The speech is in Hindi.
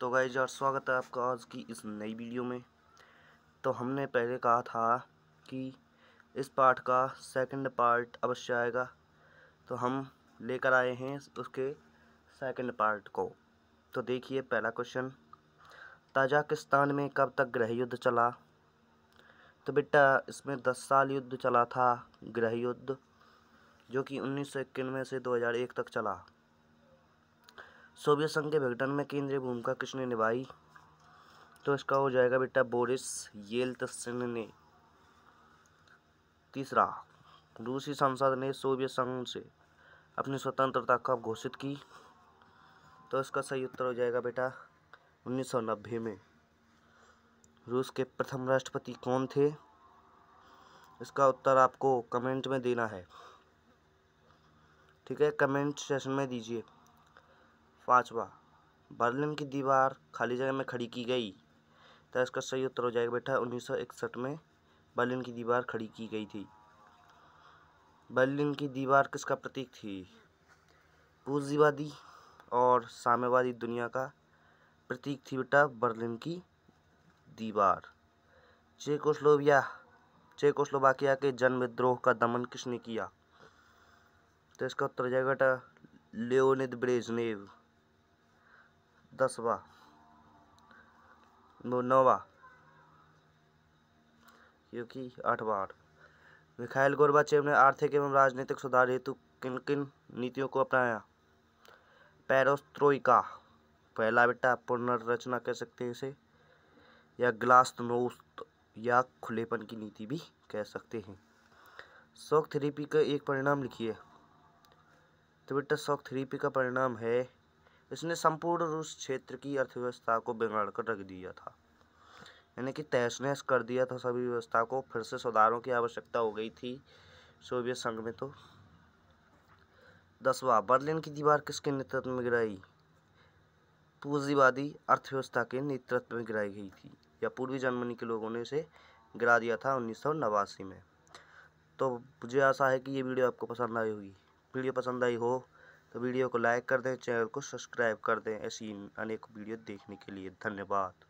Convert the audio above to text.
तो गाइज और स्वागत है आपका आज की इस नई वीडियो में तो हमने पहले कहा था कि इस पार्ट का सेकंड पार्ट अवश्य आएगा तो हम लेकर आए हैं उसके सेकंड पार्ट को तो देखिए पहला क्वेश्चन ताजाकिस्तान में कब तक गृह युद्ध चला तो बेटा इसमें दस साल युद्ध चला था गृह युद्ध जो कि उन्नीस सौ इक्यानवे से एक तक चला सोवियत संघ के विघटन में केंद्रीय भूमिका किसने निभाई तो इसका हो जाएगा बेटा बोरिस येल्तसिन ने तीसरा रूसी संसद ने सोवियत संघ से अपनी स्वतंत्रता कब घोषित की तो इसका सही उत्तर हो जाएगा बेटा 1990 में रूस के प्रथम राष्ट्रपति कौन थे इसका उत्तर आपको कमेंट में देना है ठीक है कमेंट सेशन में दीजिए पाँचवा बर्लिन की दीवार खाली जगह में खड़ी की गई तो इसका सही उत्तर हो जाएगा बेटा उन्नीस में बर्लिन की दीवार खड़ी की गई थी बर्लिन की दीवार किसका प्रतीक थी पूंजीवादी और साम्यवादी दुनिया का प्रतीक थी बेटा बर्लिन की दीवार चेकोस्लोविया चेकोस्लोवाकिया के जन विद्रोह का दमन किसने किया तो इसका उत्तर हो जाएगा बेटा लियोनिद ब्रेजनेव दसवा नौवा क्योंकि आठवा आठ मिखाइल गोरबाचेव ने आर्थिक एवं राजनीतिक सुधार हेतु किन किन नीतियों को अपनाया पैरोस्त्रोइका पहला बेटा पुनर्रचना कह सकते हैं इसे या ग्लासनोस्त या खुलेपन की नीति भी कह सकते हैं शौक थेरेपी का एक परिणाम लिखिए तो बेटा शौक थेरेपी का परिणाम है इसने संपूर्ण रूस क्षेत्र की अर्थव्यवस्था को बिगाड़ कर रख दिया था यानी कि तहस नहस कर दिया था सभी व्यवस्था को फिर से सुधारों की आवश्यकता हो गई थी सोवियत संघ में तो दसवा बर्लिन की दीवार किसके नेतृत्व में गिराई पूंजीवादी अर्थव्यवस्था के नेतृत्व में गिराई गई थी या पूर्वी जर्मनी के लोगों ने इसे गिरा दिया था उन्नीस में तो मुझे आशा है कि ये वीडियो आपको पसंद आई होगी वीडियो पसंद आई हो तो वीडियो को लाइक कर दें चैनल को सब्सक्राइब कर दें ऐसी अनेक वीडियो देखने के लिए धन्यवाद